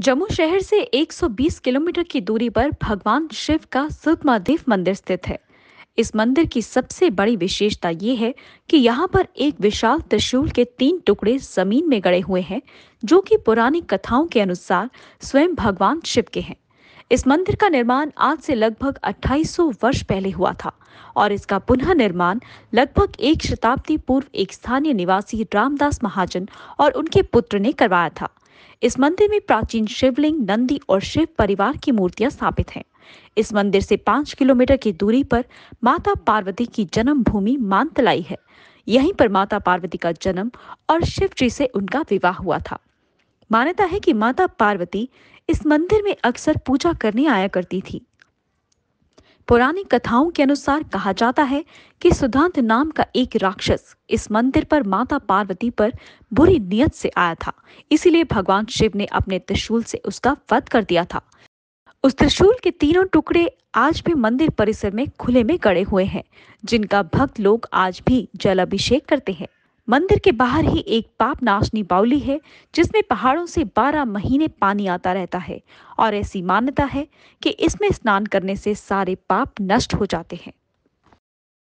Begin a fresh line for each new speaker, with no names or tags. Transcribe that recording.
जम्मू शहर से 120 किलोमीटर की दूरी पर भगवान शिव का सुदमा मंदिर स्थित है इस मंदिर की सबसे बड़ी विशेषता ये है कि यहाँ पर एक विशाल त्रिशूल के तीन टुकड़े जमीन में गड़े हुए हैं जो कि पुरानी कथाओं के अनुसार स्वयं भगवान शिव के हैं इस मंदिर का निर्माण आज से लगभग 2800 वर्ष पहले हुआ था और इसका पुनः निर्माण लगभग एक शताब्दी पूर्व एक स्थानीय निवासी रामदास महाजन और उनके पुत्र ने करवाया था इस मंदिर में प्राचीन शिवलिंग नंदी और शिव परिवार की मूर्तियां स्थापित हैं इस मंदिर से पांच किलोमीटर की दूरी पर माता पार्वती की जन्मभूमि मानतलाई है यहीं पर माता पार्वती का जन्म और शिव जी से उनका विवाह हुआ था मान्यता है कि माता पार्वती इस मंदिर में अक्सर पूजा करने आया करती थी पुरानी कथाओं के अनुसार कहा जाता है कि सुधांत नाम का एक राक्षस इस मंदिर पर माता पार्वती पर बुरी नियत से आया था इसीलिए भगवान शिव ने अपने त्रिशूल से उसका वध कर दिया था उस त्रिशूल के तीनों टुकड़े आज भी मंदिर परिसर में खुले में गड़े हुए हैं जिनका भक्त लोग आज भी जल अभिषेक करते हैं मंदिर के बाहर ही एक पाप नाशनी बाउली है जिसमें पहाड़ों से बारह महीने पानी आता रहता है और ऐसी मान्यता है कि इसमें स्नान करने से सारे पाप नष्ट हो जाते हैं